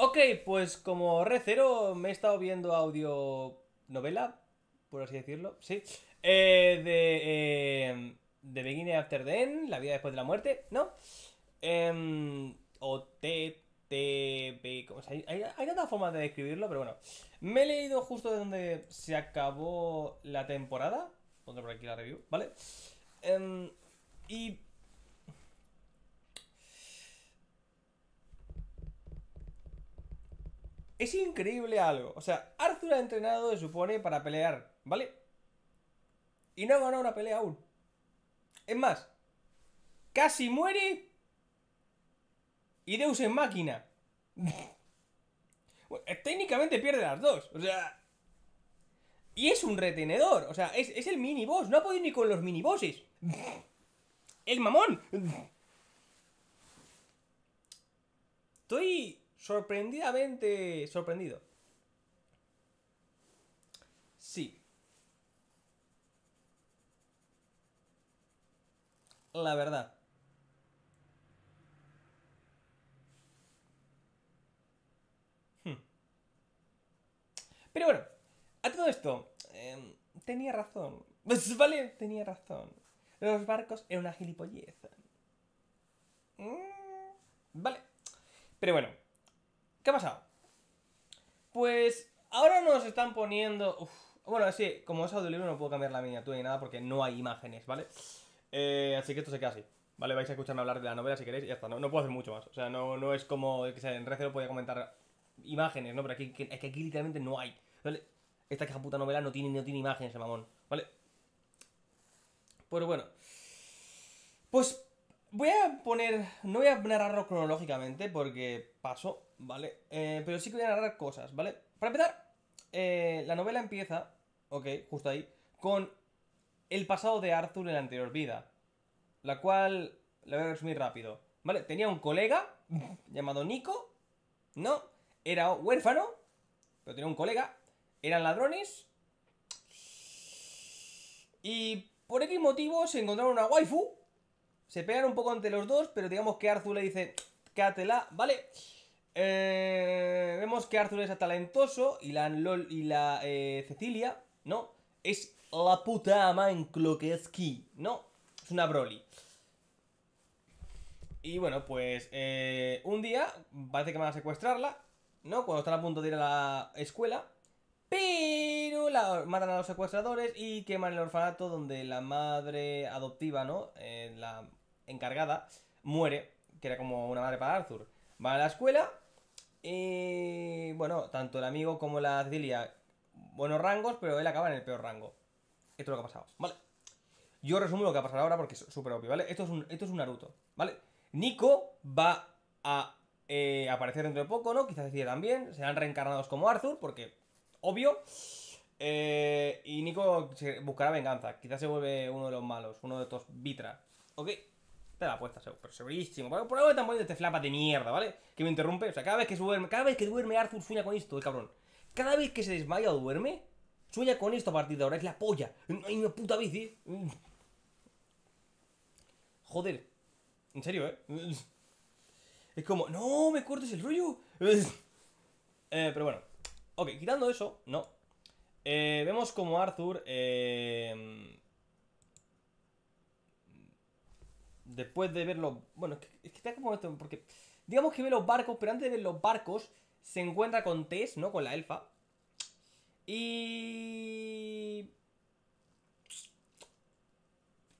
Ok, pues como recero me he estado viendo audio novela, por así decirlo, sí, eh, de eh, The Beginning After the End, La vida después de la muerte, ¿no? Em, o T, T, ¿cómo se Hay, hay tantas formas de describirlo, pero bueno. Me he leído justo de donde se acabó la temporada, Pongo por aquí la review, ¿vale? Em, y Es increíble algo. O sea, Arthur ha entrenado, se supone, para pelear, ¿vale? Y no ha ganado una pelea aún. Es más, casi muere. Y Deus en máquina. técnicamente pierde las dos. O sea. Y es un retenedor. O sea, es, es el mini boss. No ha podido ni con los mini bosses. el mamón. Estoy sorprendidamente sorprendido. Sí. La verdad. Hmm. Pero bueno, a todo esto, em, tenía razón. vale, tenía razón. Los barcos eran una gilipollez. Mm, vale. Pero bueno, ¿Qué ha pasado? Pues ahora nos están poniendo... bueno, así... como es audiolibro no puedo cambiar la miniatura ni nada porque no hay imágenes, ¿vale? Eh, así que esto se queda así. ¿Vale? Vais a escucharme hablar de la novela si queréis y ya está. No, no puedo hacer mucho más. O sea, no, no es como que en Recero podía comentar imágenes, ¿no? Pero aquí, es que aquí literalmente no hay. ¿Vale? Esta queja puta novela no tiene, no tiene imágenes, el mamón. ¿Vale? Pero pues bueno. Pues voy a poner. No voy a narrarlo cronológicamente porque paso. ¿vale? Eh, pero sí que voy a narrar cosas, ¿vale? Para empezar, eh, la novela empieza, ok, justo ahí, con el pasado de Arthur en la anterior vida, la cual la voy a resumir rápido, ¿vale? Tenía un colega llamado Nico, ¿no? Era huérfano, pero tenía un colega, eran ladrones, y por X motivo se encontraron una waifu, se pegaron un poco ante los dos, pero digamos que Arthur le dice, cátela, ¿vale? vale eh, vemos que Arthur es atalentoso y la, y la eh, Cecilia, ¿no? Es la puta ama en ¿no? Es una Broly. Y bueno, pues eh, un día parece que van a secuestrarla, ¿no? Cuando están a punto de ir a la escuela. Pero la, matan a los secuestradores y queman el orfanato donde la madre adoptiva, ¿no? Eh, la encargada muere, que era como una madre para Arthur. Van a la escuela y bueno, tanto el amigo como la Cecilia, buenos rangos, pero él acaba en el peor rango. Esto es lo que ha pasado, ¿vale? Yo resumo lo que ha pasado ahora porque es súper obvio, ¿vale? Esto es, un, esto es un Naruto, ¿vale? Nico va a eh, aparecer dentro de poco, ¿no? Quizás Cecilia también, serán reencarnados como Arthur, porque obvio. Eh, y Nico buscará venganza, quizás se vuelve uno de los malos, uno de estos Vitra, ¿ok? Te la apuesta, pero segurísimo. Por algo tan bonito este flapa de mierda, ¿vale? Que me interrumpe. O sea, cada vez que duerme, cada vez que duerme Arthur sueña con esto, el cabrón. Cada vez que se desmaya o duerme, sueña con esto a partir de ahora. Es la polla. ¡Ay, mi puta bici. Joder. En serio, ¿eh? Es como, no, me cortes el rollo. Eh, pero bueno. Ok, quitando eso, no. Eh, vemos como Arthur... Eh después de verlo... Bueno, es que, está como esto, porque... Digamos que ve los barcos, pero antes de ver los barcos, se encuentra con Tess, ¿no? Con la elfa. Y...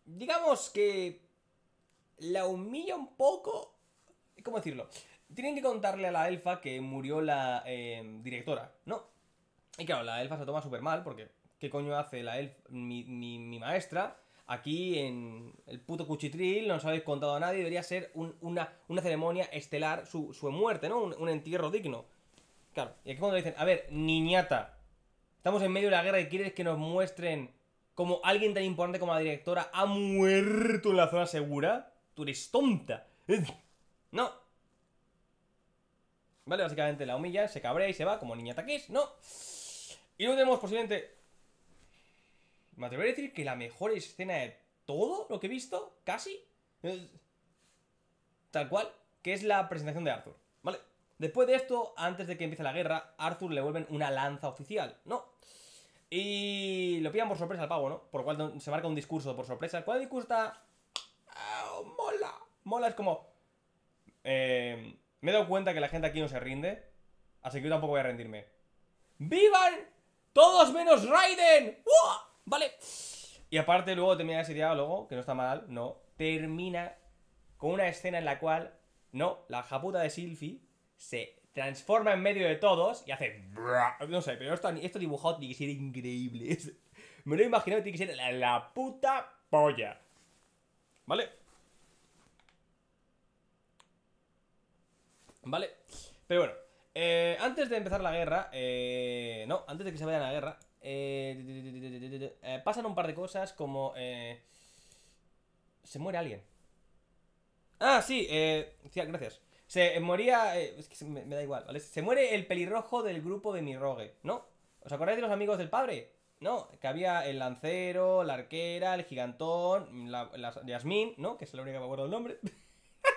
Digamos que... La humilla un poco... ¿Cómo decirlo? Tienen que contarle a la elfa que murió la eh, directora, ¿no? Y claro, la elfa se toma súper mal porque... ¿Qué coño hace la elfa, mi, mi maestra? aquí en el puto cuchitril, no os habéis contado a nadie, debería ser una, ceremonia estelar, su, muerte, ¿no? Un, entierro digno. Claro, y aquí cuando le dicen, a ver, niñata, estamos en medio de la guerra y quieres que nos muestren como alguien tan importante como la directora ha muerto en la zona segura, tú eres tonta. No. Vale, básicamente la humilla, se cabrea y se va como niñata que ¿no? Y luego tenemos posiblemente me atrevería a decir que la mejor escena de todo lo que he visto, casi, tal cual, que es la presentación de Arthur, ¿vale? Después de esto, antes de que empiece la guerra, Arthur le vuelven una lanza oficial, ¿no? Y lo pillan por sorpresa al pavo, ¿no? Por lo cual se marca un discurso por sorpresa. ¿Cuál discurso está? Ah, mola. Mola es como... Eh, me he dado cuenta que la gente aquí no se rinde, así que yo tampoco voy a rendirme. ¡Vivan todos menos Raiden! ¡Uah! Vale. Y aparte, luego termina ese diálogo, que no está mal, no. Termina con una escena en la cual, no, la japuta de Sylvie se transforma en medio de todos y hace. No sé, pero esto, dibujado tiene que ser increíble. me lo he imaginado, tiene que ser la, puta polla. ¿Vale? ¿Vale? Pero bueno, eh, antes de empezar la guerra, eh, no, antes de que se vaya a la guerra, pasan un par de cosas como... Eh, se muere alguien. Ah, sí, eh, gracias. Se eh, moría... es que me, da igual, ¿vale? Se muere el pelirrojo del grupo de mi rogue, ¿no? ¿Os acordáis de los amigos del padre? No, que había el lancero, la arquera, el gigantón, la, Yasmín, ¿no? Que es la única que me acuerdo del nombre.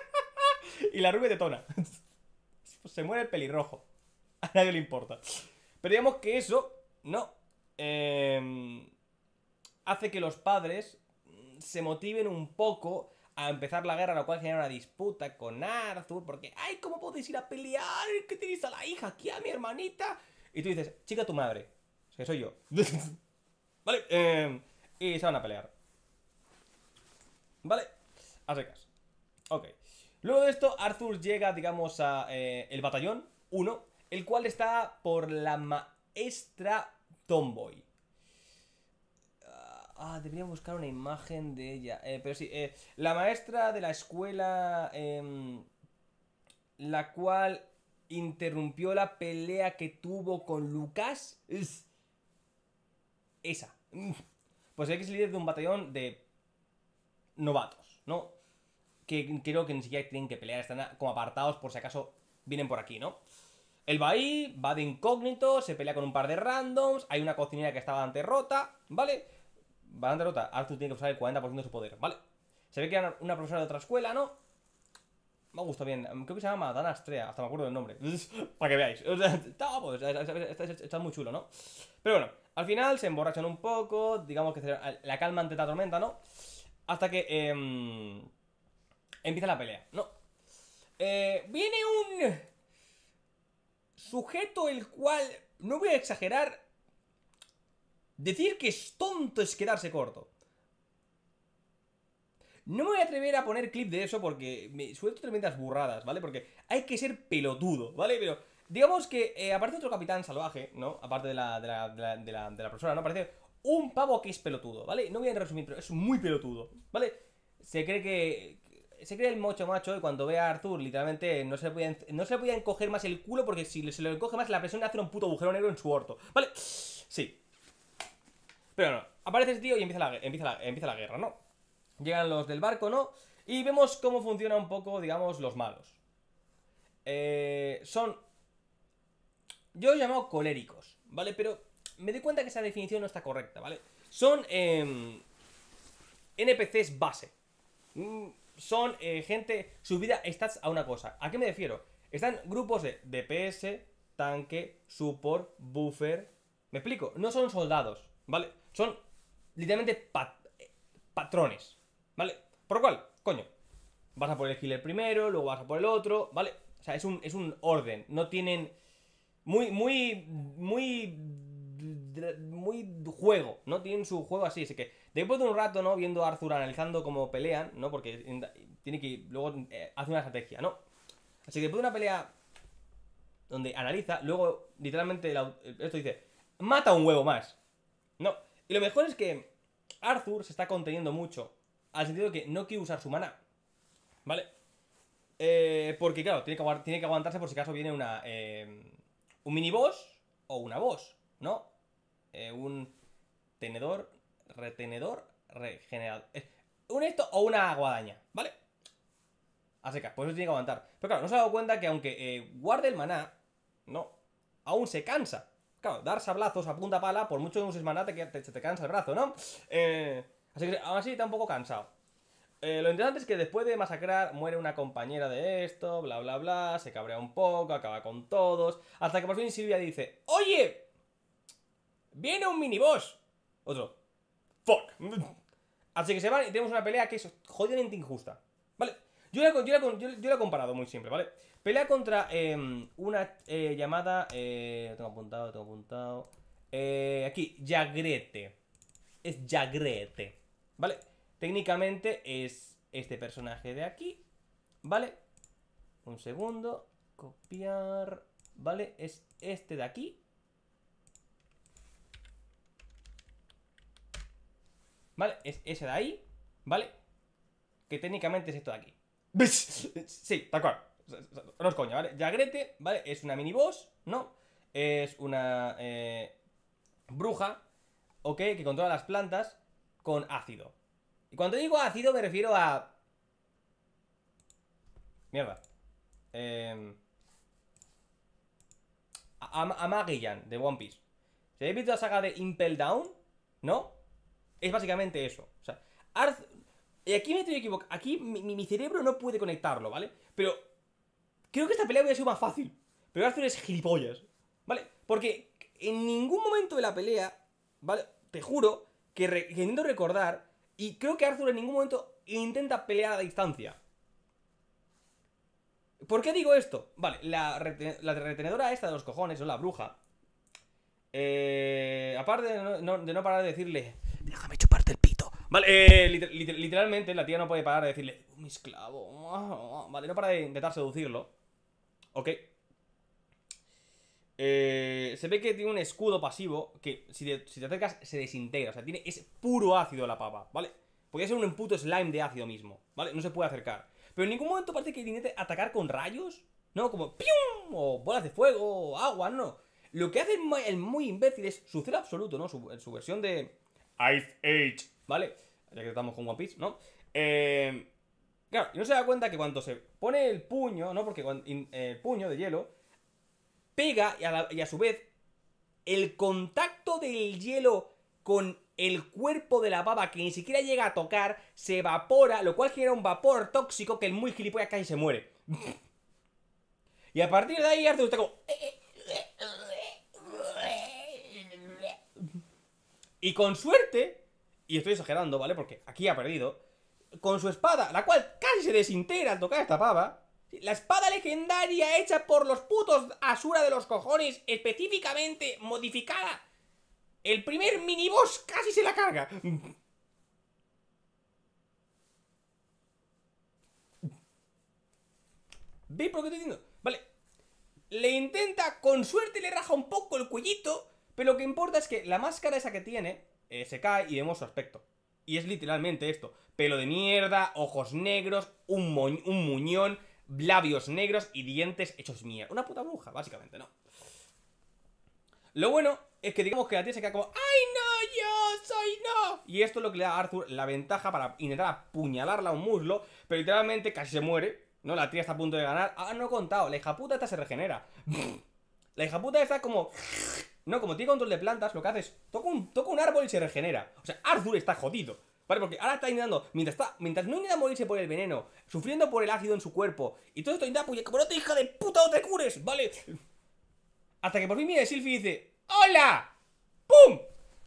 y la rubia de Tona se muere el pelirrojo. A nadie le importa. Pero digamos que eso, no, Em, hace que los padres se motiven un poco a empezar la guerra, lo cual genera una disputa con Arthur, porque, ay, ¿cómo podéis ir a pelear? ¿Qué tenéis a la hija aquí, a mi hermanita? Y tú dices, chica tu madre, que soy yo. vale, em, y se van a pelear. Vale, a secas. Ok. Luego de esto, Arthur llega, digamos, a eh, el batallón 1, el cual está por la maestra Tomboy. Ah, ah debería buscar una imagen de ella. Eh, pero sí, eh, la maestra de la escuela, em, la cual interrumpió la pelea que tuvo con Lucas. Esa. Pues el líder de un batallón de novatos, ¿no? Que creo que ni siquiera tienen que pelear, están como apartados por si acaso vienen por aquí, ¿no? Él va ahí, va de incógnito, se pelea con un par de randoms, hay una cocinera que está bastante rota, ¿vale? Bastante rota. Arthur tiene que usar el 40% de su poder, ¿vale? Se ve que era una profesora de otra escuela, ¿no? Me gustado bien. Creo que se llama Dana Astrea, hasta me acuerdo del nombre. Para que veáis. está, muy chulo, ¿no? Pero bueno, al final se emborrachan un poco, digamos que la calma ante la tormenta, ¿no? Hasta que em, empieza la pelea, ¿no? Eh, viene un Sujeto el cual, no voy a exagerar, decir que es tonto es quedarse corto. No me voy a atrever a poner clip de eso porque me suelto tremendas burradas, ¿vale? Porque hay que ser pelotudo, ¿vale? Pero digamos que eh, aparece aparte otro capitán salvaje, ¿no? Aparte de la, de la, de ¿no? Aparece un pavo que es pelotudo, ¿vale? No voy a resumir, pero es muy pelotudo, ¿vale? Se cree que, se cree el mocho macho y cuando ve a Arthur, literalmente no se, le no se encoger más el culo porque si se lo encoge más, la presión le hace un puto agujero negro en su orto. ¿Vale? Sí. Pero no, aparece el tío y empieza la, guerra, ¿no? Llegan los del barco, ¿no? Y vemos cómo funciona un poco, digamos, los malos. Eh, son. Yo he llamado coléricos, ¿vale? Pero me doy cuenta que esa definición no está correcta, ¿vale? Son eh, em, NPCs base. Mm, son eh, gente, gente vida está a una cosa. ¿A qué me refiero? Están grupos de DPS, tanque, support, buffer. ¿Me explico? No son soldados, ¿vale? Son literalmente patrones, ¿vale? Por lo cual, coño, vas a por el healer primero, luego vas a por el otro, ¿vale? O sea, es un, es un orden. No tienen. Muy, muy, muy. Muy juego, ¿no? Tienen su juego así, así que Después de un rato, ¿no? Viendo a Arthur analizando cómo pelean, ¿no? Porque tiene que. Luego eh, hace una estrategia, ¿no? Así que después de una pelea donde analiza, luego literalmente esto dice: mata un huevo más. No. Y lo mejor es que Arthur se está conteniendo mucho. Al sentido de que no quiere usar su mana. ¿Vale? Eh, porque, claro, tiene que, tiene que, aguantarse por si acaso viene una. Eh, un mini boss o una boss, ¿no? un tenedor retenedor regenerado Un esto o una aguadaña, ¿vale? Así que, pues eso tiene que aguantar. Pero claro, no se ha dado cuenta que aunque eh, guarde el maná, no, aún se cansa. Claro, dar sablazos a punta pala, por mucho que uses maná, te, te, te cansa el brazo, ¿no? Eh, así que aún así está un poco cansado. Eh, lo interesante es que después de masacrar muere una compañera de esto, bla bla bla, se cabrea un poco, acaba con todos, hasta que por fin Silvia dice, oye, viene un miniboss. Otro, Fuck. Así que se van y tenemos una pelea que es jodidamente injusta. ¿Vale? Yo la, he comparado muy simple, ¿vale? Pelea contra em, una eh, llamada. Eh, tengo apuntado, tengo apuntado. Eh, aquí, Jagrete. Es Jagrete. ¿Vale? Técnicamente es este personaje de aquí. ¿Vale? Un segundo. Copiar. ¿Vale? Es este de aquí. ¿Vale? Es ese de ahí, ¿vale? Que técnicamente es esto de aquí. Sí, tal cual. No es coña, ¿vale? Yagrete, ¿vale? Es una mini boss, ¿no? Es una eh, bruja, ¿ok? Que controla las plantas con ácido. Y cuando digo ácido me refiero a... Mierda. Eh... A, de One Piece. ¿Se habéis visto la saga de Impel Down, ¿no? es básicamente eso. O sea, Arthur Y aquí me estoy equivocando. Aquí mi, cerebro no puede conectarlo, ¿vale? Pero creo que esta pelea hubiera sido más fácil. Pero Arthur es gilipollas, ¿vale? Porque en ningún momento de la pelea, ¿vale? Te juro que, intento recordar y creo que Arthur en ningún momento intenta pelear a distancia. ¿Por qué digo esto? Vale, la, retenedora esta de los cojones, o la bruja. Eh, aparte de de no parar de decirle, déjame chuparte el pito. Vale, eh, literalmente la tía no puede parar de decirle, oh, mi esclavo. Oh, oh". Vale, no para de intentar seducirlo. Ok. Eh, se ve que tiene un escudo pasivo que si te, acercas se desintegra. O sea, tiene, es puro ácido la papa, ¿vale? Podría ser un puto slime de ácido mismo, ¿vale? No se puede acercar. Pero en ningún momento parece que tiene que atacar con rayos, ¿no? Como ¡pium! O bolas de fuego, o agua, no. Lo que hace el muy imbécil es su cero absoluto, ¿no? su versión de, Ice Age, ¿vale? Ya que estamos con One Piece, ¿no? Eh, claro, y no se da cuenta que cuando se pone el puño, ¿no? Porque el puño de hielo pega y a, su vez el contacto del hielo con el cuerpo de la baba que ni siquiera llega a tocar se evapora, lo cual genera un vapor tóxico que el muy gilipollas casi se muere. y a partir de ahí Arthur está como... Eh, eh, Y con suerte, y estoy exagerando, ¿vale? Porque aquí ha perdido, con su espada, la cual casi se desintegra al tocar esta pava, la espada legendaria hecha por los putos Asura de los cojones, específicamente modificada, el primer miniboss casi se la carga. ¿Veis por qué estoy diciendo? Vale. Le intenta, con suerte le raja un poco el cuellito, pero lo que importa es que la máscara esa que tiene eh, se cae y vemos su aspecto. Y es literalmente esto. Pelo de mierda, ojos negros, un, un muñón, labios negros y dientes hechos mierda. Una puta bruja, básicamente, ¿no? Lo bueno es que digamos que la tía se queda como ¡Ay, no, yo soy no! Y esto es lo que le da a Arthur la ventaja para intentar apuñalarla a un muslo, pero literalmente casi se muere, ¿no? La tía está a punto de ganar. Ah, no he contado, la hija puta esta se regenera. la hija puta está como... No, como tiene control de plantas, lo que haces es toca un, un árbol y se regenera. O sea, Arthur está jodido. ¿Vale? Porque ahora está intentando, mientras, está, mientras no intenta morirse por el veneno, sufriendo por el ácido en su cuerpo, y todo esto intenta, pues, como no te hija de puta no te cures, ¿vale? Hasta que por fin viene Silphy y dice, ¡Hola! ¡Pum!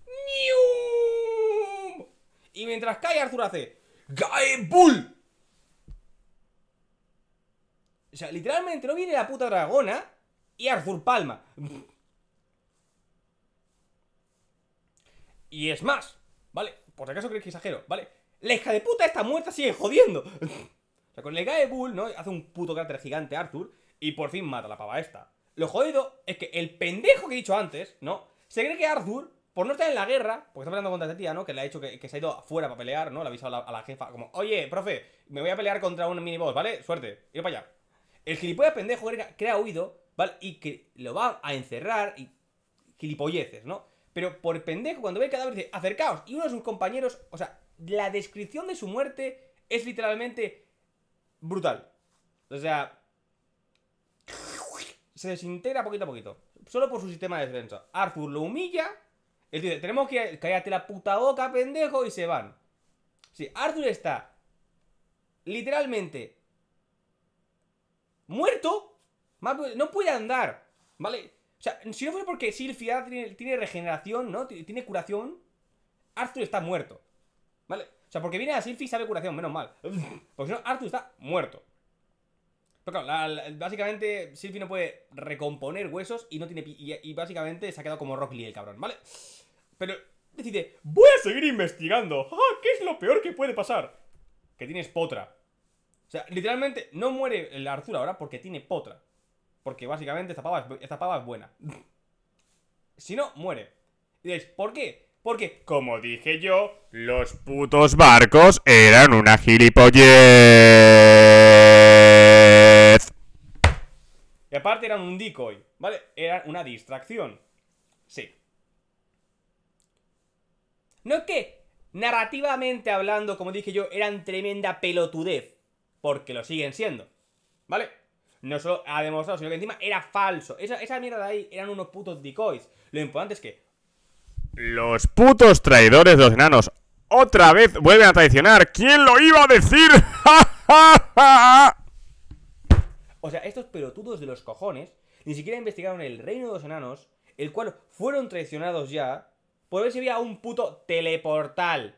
¡Nium! Y mientras cae, Arthur hace, ¡Gaebul! O sea, literalmente no viene la puta dragona y Arthur Palma. Y es más, ¿vale? Por si acaso creéis que exagero, ¿vale? La hija de puta está muerta, sigue jodiendo. o sea, con el de Bull, ¿no? Hace un puto cráter gigante Arthur y por fin mata la pava esta. Lo jodido es que el pendejo que he dicho antes, ¿no? Se cree que Arthur, por no estar en la guerra, porque está hablando contra esta tía, ¿no? Que le ha hecho que, se ha ido afuera para pelear, ¿no? Le ha avisado a la, jefa, como, oye, profe, me voy a pelear contra un mini ¿vale? Suerte, ir para allá. El gilipollas pendejo crea, ha huido, ¿vale? Y que lo va a encerrar y gilipolleces, ¿no? Pero por pendejo, cuando ve el cadáver dice, acercaos. Y uno de sus compañeros, o sea, la descripción de su muerte es literalmente brutal. O sea, se desintegra poquito a poquito. Solo por su sistema de defensa. Arthur lo humilla. Él dice, tenemos que cállate la puta boca, pendejo, y se van. Sí, Arthur está literalmente muerto. No puede andar, ¿vale? O sea, si no fuese porque Silphia tiene, regeneración, ¿no? Tiene, curación, Arthur está muerto. ¿Vale? O sea, porque viene a Silphie y sabe curación, menos mal. Porque si no, Arthur está muerto. Pero claro, básicamente Silphie no puede recomponer huesos y no tiene y, básicamente se ha quedado como Rock Lee el cabrón, ¿vale? Pero decide, voy a seguir investigando. ¡Ah, ¿Qué es lo peor que puede pasar? Que tienes potra. O sea, literalmente no muere el Arthur ahora porque tiene potra. Porque básicamente esta pava es, buena. si no, muere. Y ¿por qué? Porque, como dije yo, los putos barcos eran una gilipollez. Y aparte eran un decoy, ¿vale? Era una distracción. Sí. No es que, narrativamente hablando, como dije yo, eran tremenda pelotudez. Porque lo siguen siendo. ¿Vale? no solo ha demostrado, sino que encima era falso. Esa, mierda de ahí eran unos putos decoys. Lo importante es que. Los putos traidores de los enanos otra vez vuelven a traicionar. ¿Quién lo iba a decir? o sea, estos pelotudos de los cojones ni siquiera investigaron el reino de los enanos, el cual fueron traicionados ya por ver si había un puto teleportal.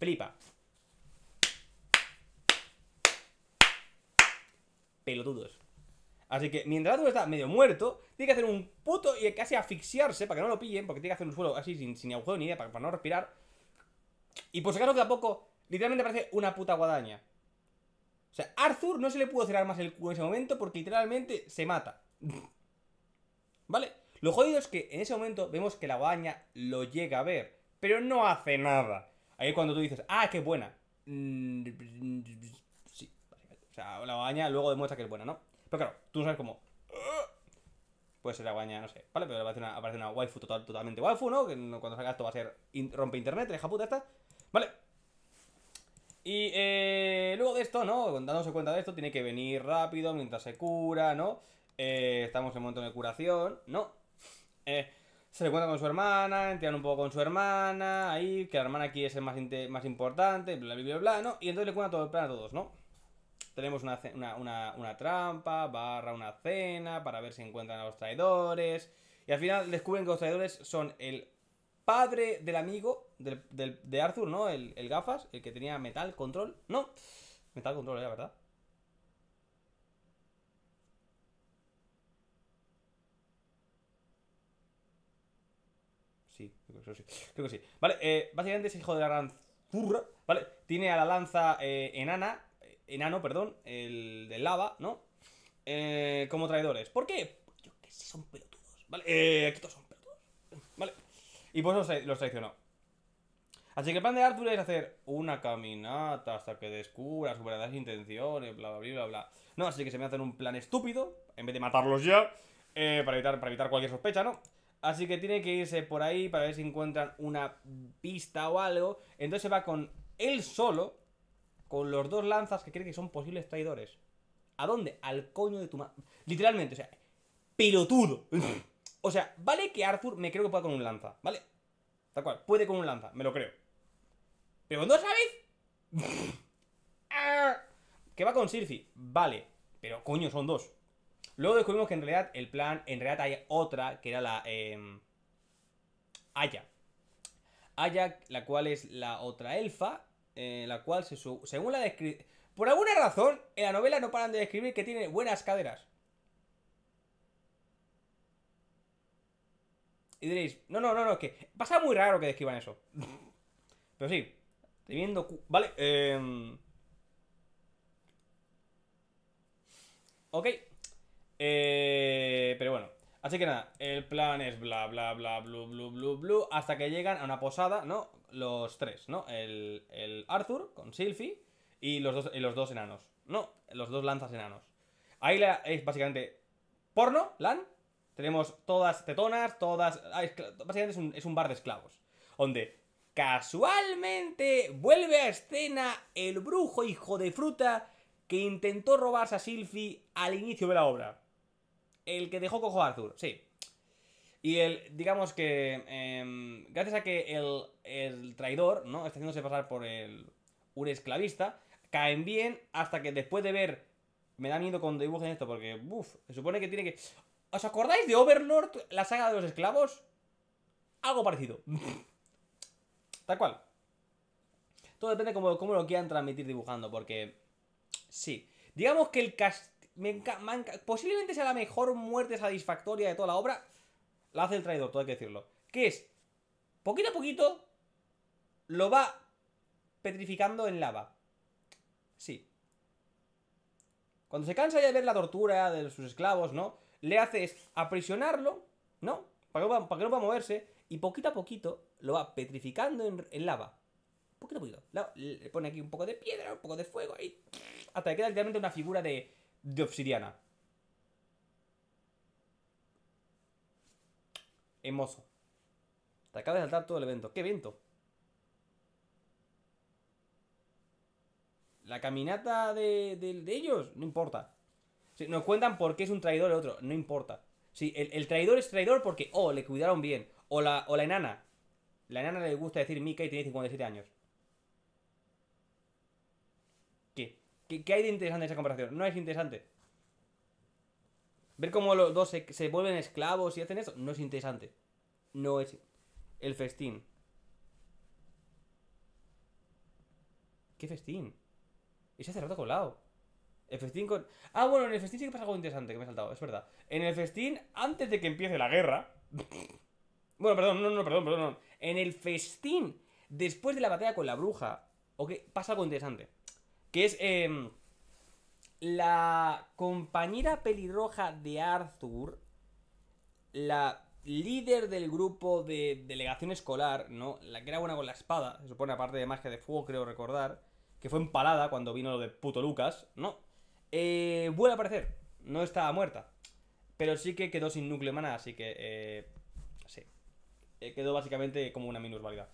Flipa. pelotudos. Así que mientras Arthur está medio muerto, tiene que hacer un puto y casi asfixiarse para que no lo pillen, porque tiene que hacer un suelo así sin, sin agujero ni idea para, no respirar. Y por si acaso poco literalmente parece una puta guadaña. O sea, Arthur no se le pudo cerrar más el culo en ese momento porque literalmente se mata. ¿Vale? Lo jodido es que en ese momento vemos que la guadaña lo llega a ver, pero no hace nada. Ahí cuando tú dices, ah, qué buena. Mm, o sea, la baña luego demuestra que es buena, ¿no? Pero claro, tú no sabes cómo. Puede ser la Guaña, no sé, ¿vale? Pero aparece una, aparece una waifu total, totalmente waifu, ¿no? Que cuando salga esto va a ser rompe internet, deja puta esta. ¿Vale? Y eh, luego de esto, ¿no? Dándose cuenta de esto, tiene que venir rápido mientras se cura, ¿no? Eh, estamos en un momento de curación, ¿no? Eh, se cuenta con su hermana, entran un poco con su hermana, ahí, que la hermana aquí es el más, más importante, bla, bla, bla, ¿no? Y entonces le cuenta todo el plan a todos, ¿no? tenemos una, trampa, barra una cena, para ver si encuentran a los traidores. Y al final descubren que los traidores son el padre del amigo de Arthur, ¿no? El, gafas, el que tenía metal control. No, metal control ya ¿verdad? Sí, creo que sí. Creo que sí. Vale, eh, básicamente es hijo de la ¿vale? Tiene a la lanza eh, enana, enano, perdón, el de lava, ¿no? Eh, como traidores. ¿Por qué? Yo qué sé, son pelotudos. Vale, eh, aquí todos son pelotudos. Vale. Y pues los, los traicionó. Así que el plan de Arthur es hacer una caminata hasta que descubra sus verdaderas intenciones, bla, bla, bla, bla. No, así que se me hace un plan estúpido, en vez de matarlos ya, eh, para, evitar, para evitar cualquier sospecha, ¿no? Así que tiene que irse por ahí para ver si encuentran una pista o algo. Entonces se va con él solo, con los dos lanzas que cree que son posibles traidores. ¿A dónde? Al coño de tu madre. Literalmente, o sea, pelotudo. o sea, vale que Arthur me creo que pueda con un lanza, ¿vale? Tal cual, puede con un lanza, me lo creo. Pero con dos sabes ah. ¿Qué va con Sirfi, vale, pero coño, son dos. Luego descubrimos que en realidad el plan, en realidad hay otra, que era la... Eh, Aya. Aya, la cual es la otra elfa, la cual, se sube. según la descripción... Por alguna razón, en la novela no paran de describir que tiene buenas caderas. Y diréis, no, no, no, no, es que pasa muy raro que describan eso. Pero sí, teniendo... Vale, em, eh... Ok. Pero bueno. Así que nada, el plan es bla, bla, bla, bla bla bla bla hasta que llegan a una posada, ¿no? Los tres, ¿no? El, el Arthur con Sylphie y los, dos, los dos enanos. No, los dos lanzas enanos. Ahí la, es básicamente porno, LAN. Tenemos todas tetonas, todas... Ah, básicamente es un, bar de esclavos. Donde casualmente vuelve a escena el brujo hijo de fruta que intentó robarse a Sylphie al inicio de la obra. El que dejó cojo a Arthur, sí. Y el, digamos que, em, gracias a que el, el, traidor, ¿no? Está haciéndose pasar por el, un esclavista, caen bien hasta que después de ver... Me da miedo cuando dibujen esto porque, uff, se supone que tiene que... ¿Os acordáis de Overlord, la saga de los esclavos? Algo parecido. Tal cual. Todo depende de cómo, cómo, lo quieran transmitir dibujando, porque... Sí. Digamos que el cast... Me Posiblemente sea la mejor muerte satisfactoria de toda la obra. La hace el traidor, todo hay que decirlo. Que es, poquito a poquito, lo va petrificando en lava. Sí. Cuando se cansa ya de ver la tortura de sus esclavos, ¿no? Le hace es aprisionarlo, ¿no? Para que no, para que pueda moverse. Y poquito a poquito lo va petrificando en, en lava. Poquito a poquito. Le pone aquí un poco de piedra, un poco de fuego. Y hasta que queda literalmente una figura de de obsidiana. Hermoso. Te acaba de saltar todo el evento. ¡Qué evento! La caminata de, ellos, no importa. Si nos cuentan por qué es un traidor el otro, no importa. Si el, traidor es traidor porque, oh, le cuidaron bien. O la, o la enana. La enana le gusta decir Mika y tiene 57 años. ¿Qué, hay de interesante en esa comparación? No es interesante. Ver cómo los dos se, vuelven esclavos y hacen eso, no es interesante. No es el festín. ¿Qué festín? Y se hace cerrado colado. El festín con... Ah, bueno, en el festín sí que pasa algo interesante que me he saltado, es verdad. En el festín, antes de que empiece la guerra... bueno, perdón, no, no, perdón, perdón. No. En el festín, después de la batalla con la bruja, ¿O qué? pasa algo interesante que es em, la compañera pelirroja de Arthur, la líder del grupo de delegación escolar, ¿no? La que era buena con la espada, se supone, aparte de magia de fuego, creo recordar, que fue empalada cuando vino lo de puto Lucas, ¿no? Eh, vuelve a aparecer, no estaba muerta, pero sí que quedó sin núcleo maná, así que, eh, sí, eh, quedó básicamente como una valga.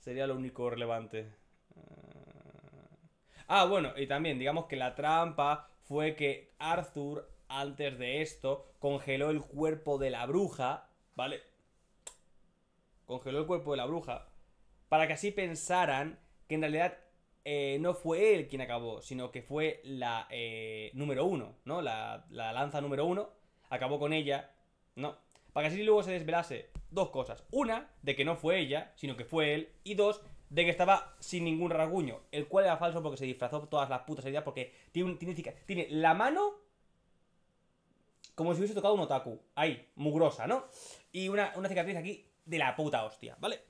Sería lo único relevante. Ah, bueno, y también digamos que la trampa fue que Arthur, antes de esto, congeló el cuerpo de la bruja, ¿vale? Congeló el cuerpo de la bruja, para que así pensaran que en realidad eh, no fue él quien acabó, sino que fue la eh, número uno, ¿no? La, la lanza número uno, acabó con ella, ¿no? Para que así luego se desvelase dos cosas. Una, de que no fue ella, sino que fue él. Y dos, de que estaba sin ningún rasguño, el cual era falso porque se disfrazó todas las putas heridas porque tiene, tiene, la mano como si hubiese tocado un otaku, ahí, mugrosa, ¿no? Y una, una cicatriz aquí de la puta hostia, ¿vale?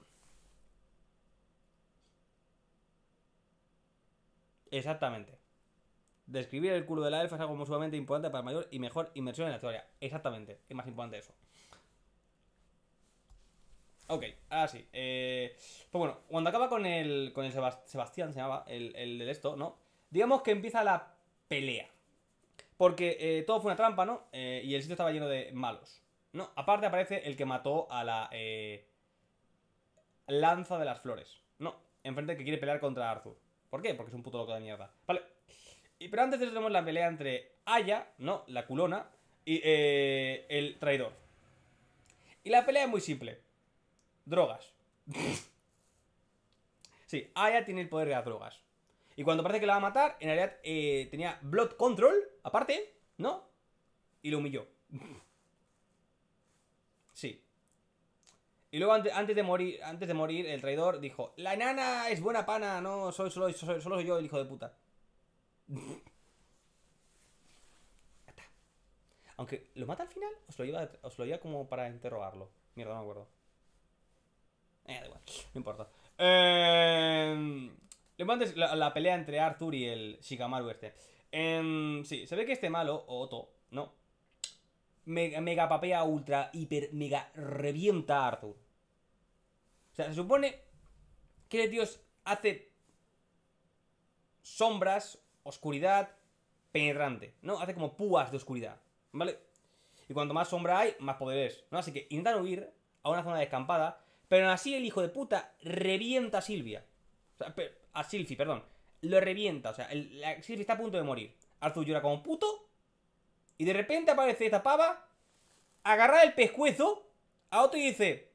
Exactamente. Describir el culo de la elfa es algo sumamente importante para mayor y mejor inmersión en la historia. Exactamente. Es más importante eso. Ok, ahora sí. Eh, pues bueno, cuando acaba con el, con el Sebastián, se llamaba, el, de del esto, ¿no? Digamos que empieza la pelea. Porque eh, todo fue una trampa, ¿no? Eh, y el sitio estaba lleno de malos. ¿No? Aparte aparece el que mató a la lanza de las flores. ¿No? Enfrente que quiere pelear contra Arthur. ¿Por qué? Porque es un puto loco de mierda. Vale. Y, pero antes de tenemos la pelea entre Aya, ¿no? La culona, y el traidor. Y la pelea es muy simple. Drogas. sí, Aya tiene el poder de las drogas. Y cuando parece que la va a matar, en realidad eh, tenía Blood Control, aparte, ¿no? Y lo humilló. sí. Y luego antes, de morir, antes de morir, el traidor dijo, la enana es buena pana, no, soy, solo, soy, solo yo el hijo de puta. Aunque, ¿lo mata al final? ¿Os lo iba os lo como para interrogarlo? Mierda, no me acuerdo. Eh, da no importa. Eh, importante la, la, pelea entre Arthur y el Shikamaru este. Em, sí, se ve que este malo, o Otto, ¿no? Mega, papea ultra, hiper, mega revienta a Arthur. O sea, se supone que el este dios hace sombras, oscuridad penetrante, ¿no? Hace como púas de oscuridad, ¿vale? Y cuanto más sombra hay, más poderes ¿no? Así que intentan huir a una zona descampada pero así el hijo de puta revienta a Silvia. O sea, a Silvi, perdón. Lo revienta. O sea, Silvi está a punto de morir. Arthur llora como puto. Y de repente aparece esta pava. Agarra el pescuezo a otro y dice...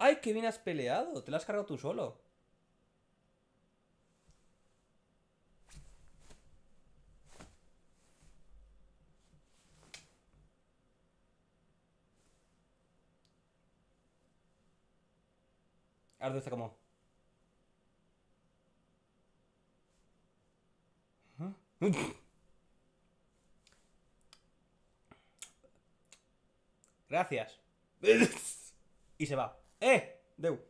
¡Ay, qué bien has peleado! Te lo has cargado tú solo. De está como... ¿Mm? Gracias. y se va. ¡Eh! Deu.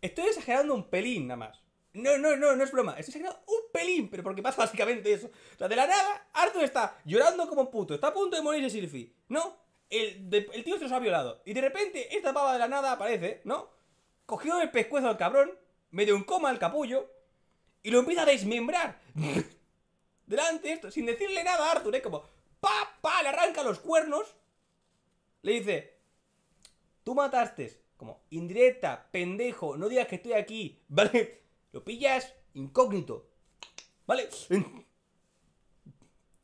Estoy exagerando un pelín nada más. No, no, no, no es broma. Estoy exagerando un pelín, pero porque pasa básicamente eso. O de la nada, Arthur está llorando como un puto. Está a punto de morirse Silphy. No, el, tío se los ha violado. Y de repente, esta pava de la nada aparece, ¿no? Cogió el pescuezo al cabrón, medio un coma al capullo, y lo empieza a desmembrar. Delante de esto, sin decirle nada a Arthur, ¿eh? como, pa, pa, le arranca los cuernos. Le dice, tú mataste, como, indirecta, pendejo, no digas que estoy aquí, ¿vale? Lo pillas incógnito, ¿vale?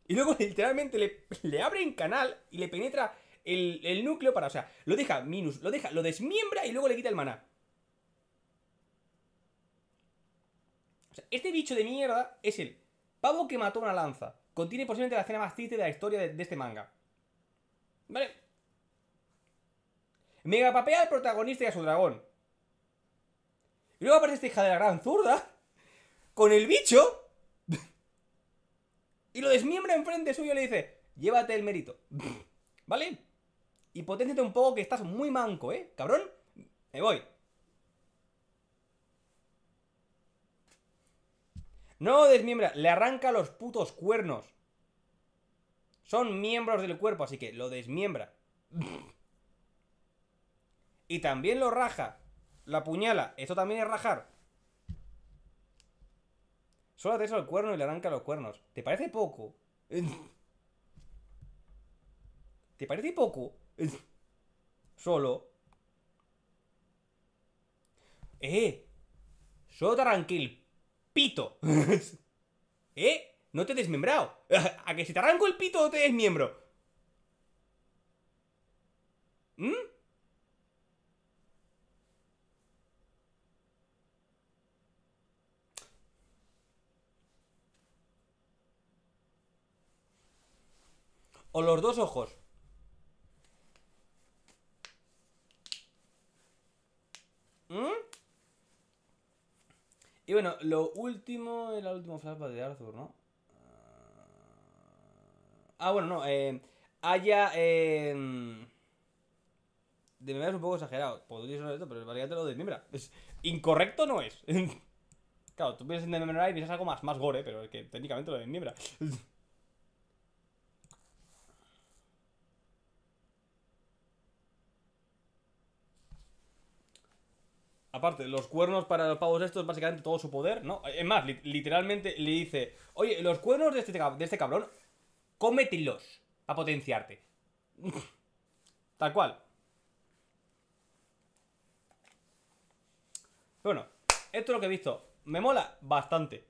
Y luego literalmente le, abre un canal y le penetra el, núcleo para, o sea, lo deja minus, lo deja, lo desmiembra y luego le quita el maná. O sea, este bicho de mierda es el pavo que mató una lanza. Contiene posiblemente la escena más triste de la historia de, de este manga. ¿Vale? Mega papea al protagonista y a su dragón. Y luego aparece esta hija de la gran zurda con el bicho y lo desmiembra enfrente suyo y le dice, llévate el mérito. ¿Vale? Y poténciate un poco que estás muy manco, ¿eh? Cabrón, me voy. No desmiembra, le arranca los putos cuernos. Son miembros del cuerpo, así que lo desmiembra. Y también lo raja. La puñala. Esto también es rajar. Solo eso el cuerno y le arranca los cuernos. ¿Te parece poco? ¿Te parece poco? Solo. ¡Eh! Solo te arranqué el pito. ¿Eh? No te he desmembrado. ¿A que si te arranco el pito te desmiembro? ¿Mm? O los dos ojos. Y bueno, lo último el último flashback de Arthur, ¿no? Ah, bueno, no. Eh, haya. Eh, de es un poco exagerado. Podría ser esto, pero básicamente lo de Es, incorrecto no es. claro, tú piensas en de y piensas algo más, más gore, pero es que técnicamente lo de aparte, los cuernos para los pavos estos, básicamente todo su poder, ¿no? Es más, literalmente le dice, oye, los cuernos de este, de este cabrón, cómetelos a potenciarte. Tal cual. Bueno, esto es lo que he visto. Me mola bastante.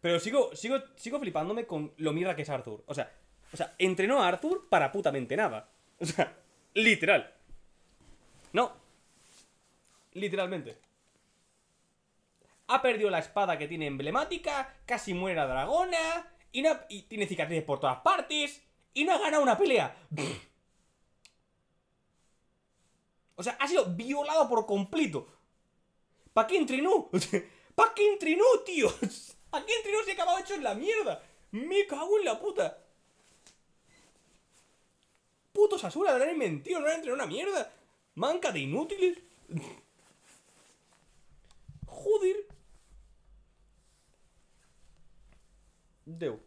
Pero sigo, sigo, sigo flipándome con lo mira que es Arthur. O sea, o sea, entrenó a Arthur para putamente nada. O sea, literal. No, Literalmente. Ha perdido la espada que tiene emblemática, casi muere la dragona, y, y tiene cicatrices por todas partes, y no ha ganado una pelea. o sea, ha sido violado por completo. ¿Para qué entrenó? ¿Para qué entrenó, tío? ¿Para qué entrenó ha acabado hecho en la mierda? Me cago en la puta. Puto Sasura, le han mentido, no han entrenado una mierda. Manca de inútiles. Joder, Deu.